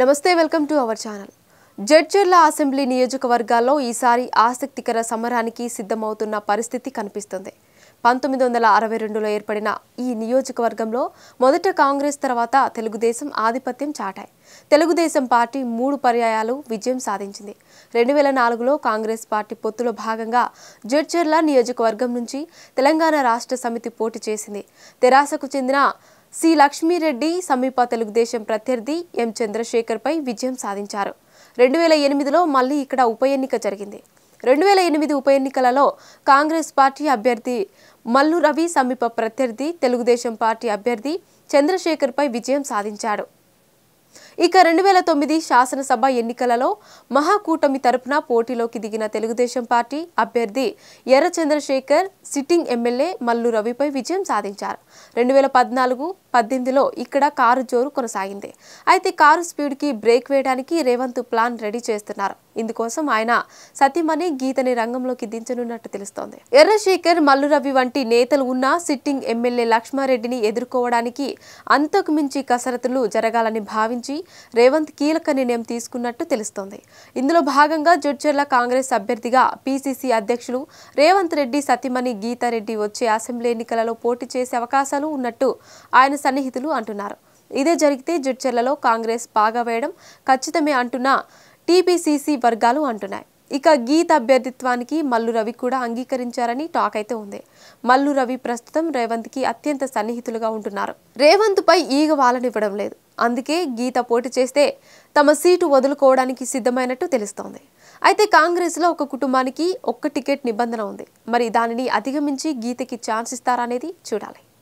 నమస్తే welcome to our channel Jadcherla assembly నియోజకవర్గాల్లో ఈసారి ఆసక్తికర సమరానికి సిద్ధమవుతున్న పరిస్థితి కనిపిస్తుంది పంతొమ్మిది వందల అరవై రెండులో ఏర్పడిన ఈ నియోజకవర్గంలో మొదట కాంగ్రెస్ తర్వాత తెలుగుదేశం ఆధిపత్యం చాటాయి తెలుగుదేశం పార్టీ మూడు పర్యాయాలు విజయం సాధించింది రెండు వేల నాలుగులో కాంగ్రెస్ పార్టీ పొత్తులో భాగంగా జడ్చర్ల నియోజకవర్గం నుంచి తెలంగాణ రాష్ట్ర సమితి పోటీ చేసింది తెరాసకు చెందిన సి లక్ష్మీరెడ్డి సమీప తెలుగుదేశం ప్రత్యర్థి ఎం చంద్రశేఖర్పై విజయం సాధించారు రెండు వేల ఎనిమిదిలో మళ్ళీ ఇక్కడ ఉప ఎన్నిక జరిగింది రెండు వేల ఎనిమిది ఉప ఎన్నికలలో కాంగ్రెస్ పార్టీ అభ్యర్థి మల్లు రవి సమీప ప్రత్యర్థి తెలుగుదేశం పార్టీ అభ్యర్థి చంద్రశేఖర్పై విజయం సాధించాడు ఇక రెండు వేల తొమ్మిది శాసనసభ ఎన్నికలలో మహాకూటమి తరపున పోటీలోకి దిగిన తెలుగుదేశం పార్టీ అభ్యర్థి ఎర్ర చంద్రశేఖర్ సిట్టింగ్ ఎమ్మెల్యే మల్లు రవిపై విజయం సాధించారు రెండు వేల పద్నాలుగు పద్దెనిమిదిలో ఇక్కడ కారు జోరు కొనసాగింది అయితే కారు స్పీడ్కి బ్రేక్ వేయడానికి రేవంత్ ప్లాన్ రెడీ చేస్తున్నారు ఇందుకోసం ఆయన సతీమణి గీతని రంగంలోకి దించనున్నట్టు తెలుస్తోంది ఎర్రశేఖర్ మల్లురవి వంటి నేతలు ఉన్న సిట్టింగ్ ఎమ్మెల్యే లక్ష్మారెడ్డిని ఎదుర్కోవడానికి అంతకు మించి కసరత్తులు జరగాలని భావించి రేవంత్ కీలక నిర్ణయం తీసుకున్నట్టు తెలుస్తోంది ఇందులో భాగంగా జడ్చర్ల కాంగ్రెస్ అభ్యర్థిగా పిసిసి అధ్యక్షులు రేవంత్ రెడ్డి సతీమణి గీతారెడ్డి వచ్చే అసెంబ్లీ ఎన్నికలలో పోటీ చేసే అవకాశాలు ఉన్నట్టు ఆయన సన్నిహితులు అంటున్నారు ఇదే జరిగితే జుడ్చర్లలో కాంగ్రెస్ బాగా వేయడం ఖచ్చితమే అంటున్న టీపీసీసీ వర్గాలు అంటున్నాయి ఇక గీత అభ్యర్థిత్వానికి మల్లు రవి కూడా అంగీకరించారని టాక్ అయితే ఉంది మల్లు రవి ప్రస్తుతం రేవంత్కి అత్యంత సన్నిహితులుగా ఉంటున్నారు రేవంత్ పై ఈగ వాలనివ్వడం లేదు అందుకే గీత పోటీ చేస్తే తమ సీటు వదులుకోవడానికి సిద్ధమైనట్టు తెలుస్తోంది అయితే కాంగ్రెస్లో ఒక కుటుంబానికి ఒక్క టికెట్ నిబంధన ఉంది మరి దానిని అధిగమించి గీతకి ఛాన్స్ ఇస్తారనేది చూడాలి